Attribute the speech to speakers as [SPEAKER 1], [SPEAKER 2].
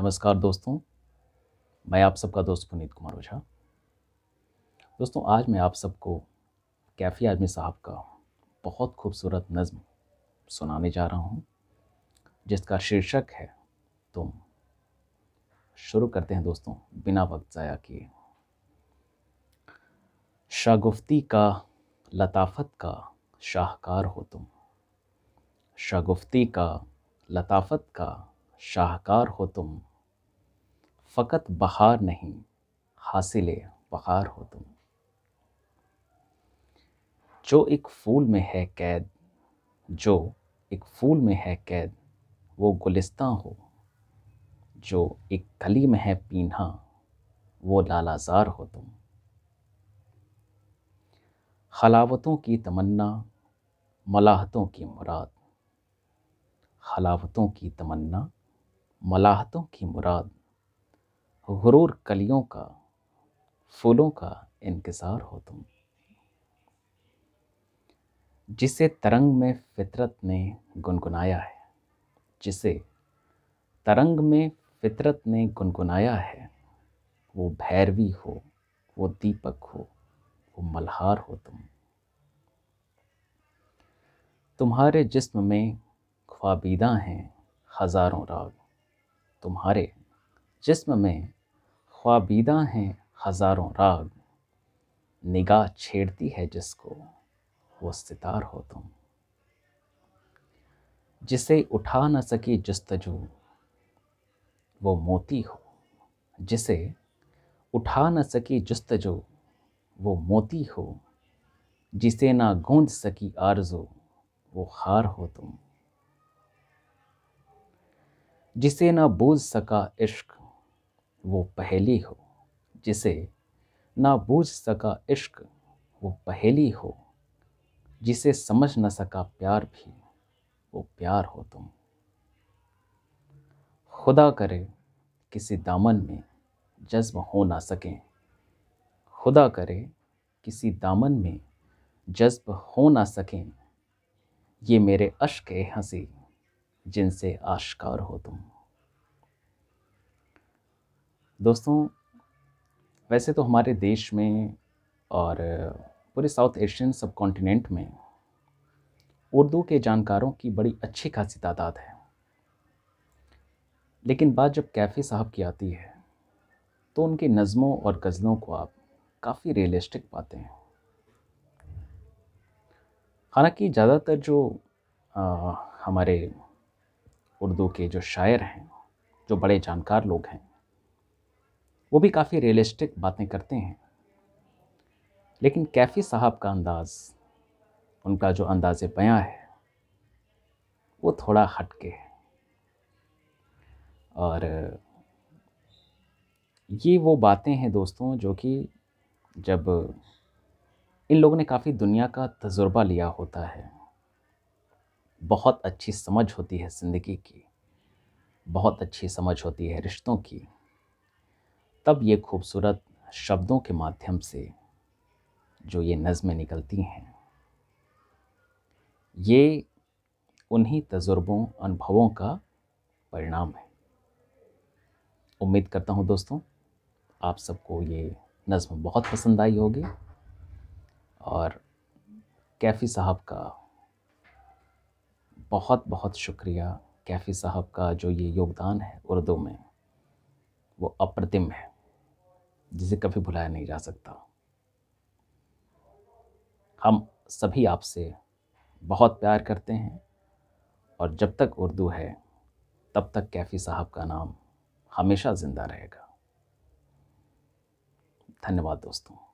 [SPEAKER 1] नमस्कार दोस्तों मैं आप सबका दोस्त पुनीत कुमार ओझा दोस्तों आज मैं आप सबको कैफ़ी आदमी साहब का बहुत खूबसूरत नज़म सुनाने जा रहा हूँ जिसका शीर्षक है तुम शुरू करते हैं दोस्तों बिना वक्त ज़ाया किए शागुफ्ती का लताफत का शाहकार हो तुम शागुफ्ती का लताफत का शाहकार हो तुम फ़कत बहार नहीं हासिल बहार हो तुम जो एक फूल में है कैद जो एक फूल में है कैद वो गुलिस्तां हो जो एक कली में है पीना वो लालाजार हो तुम हलावतों की तमन्ना मलाहतों की मुराद हलावतों की तमन्ना मलाहतों की मुराद गुरूर कलियों का फूलों का इंतज़ार हो तुम जिसे तरंग में फितरत ने गुनगुनाया है जिसे तरंग में फितरत ने गुनगुनाया है वो भैरवी हो वो दीपक हो वो मल्हार हो तुम तुम्हारे जिस्म में ख्वाबीदा हैं हज़ारों राग तुम्हारे जिस्म में ख्वाबीदा हैं हज़ारों राग निगाह छेड़ती है जिसको वो सितार हो तुम जिसे उठा न सकी जस्तजू वो मोती हो जिसे उठा न सकी जस्तजू वो मोती हो जिसे ना गूंज सकी आरजू वो खार हो तुम जिसे ना बूझ सका इश्क वो पहेली हो जिसे ना बूझ सका इश्क वो पहेली हो जिसे समझ न सका प्यार भी वो प्यार हो तुम खुदा करे किसी दामन में जज्ब हो ना सकें खुदा करे किसी दामन में जज्ब हो ना सकें ये मेरे अश्क हंसी जिनसे आश्कार हो तुम दोस्तों वैसे तो हमारे देश में और पूरे साउथ एशियन सब कॉन्टिनेंट में उर्दू के जानकारों की बड़ी अच्छी खासी तादाद है लेकिन बात जब कैफ़ी साहब की आती है तो उनकी नज़मों और गज़लों को आप काफ़ी रियलिस्टिक पाते हैं हालांकि ज़्यादातर जो आ, हमारे उर्दू के जो शायर हैं जो बड़े जानकार लोग हैं वो भी काफ़ी रियलिस्टिक बातें करते हैं लेकिन कैफ़ी साहब का अंदाज़ उनका जो अंदाज बयाँ है वो थोड़ा हटके है और ये वो बातें हैं दोस्तों जो कि जब इन लोगों ने काफ़ी दुनिया का तजुर्बा लिया होता है बहुत अच्छी समझ होती है ज़िंदगी की बहुत अच्छी समझ होती है रिश्तों की तब ये खूबसूरत शब्दों के माध्यम से जो ये नज़में निकलती हैं ये उन्हीं तजुर्बों अनुभवों का परिणाम है उम्मीद करता हूँ दोस्तों आप सबको ये नज़म बहुत पसंद आई होगी और कैफ़ी साहब का बहुत बहुत शुक्रिया कैफ़ी साहब का जो ये योगदान है उर्दू में वो अप्रतिम है जिसे कभी भुलाया नहीं जा सकता हम सभी आपसे बहुत प्यार करते हैं और जब तक उर्दू है तब तक कैफ़ी साहब का नाम हमेशा ज़िंदा रहेगा धन्यवाद दोस्तों